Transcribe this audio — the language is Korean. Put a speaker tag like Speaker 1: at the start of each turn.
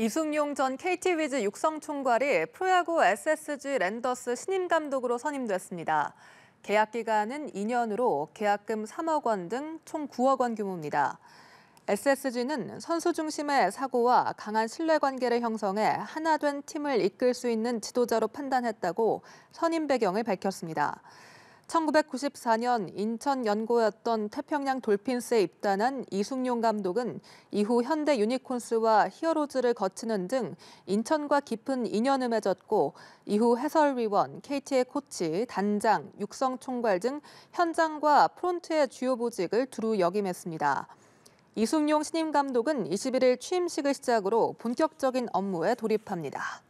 Speaker 1: 이승용 전 KT 위즈 육성 총괄이 프로야구 SSG 랜더스 신임 감독으로 선임됐습니다. 계약 기간은 2년으로 계약금 3억 원 등 총 9억 원 규모입니다. SSG는 선수 중심의 사고와 강한 신뢰 관계를 형성해 하나된 팀을 이끌 수 있는 지도자로 판단했다고 선임 배경을 밝혔습니다. 1994년 인천 연고였던 태평양 돌핀스에 입단한 이승용 감독은 이후 현대 유니콘스와 히어로즈를 거치는 등 인천과 깊은 인연을 맺었고 이후 해설위원, KT의 코치, 단장, 육성 총괄 등 현장과 프론트의 주요 보직을 두루 역임했습니다. 이승용 신임 감독은 21일 취임식을 시작으로 본격적인 업무에 돌입합니다.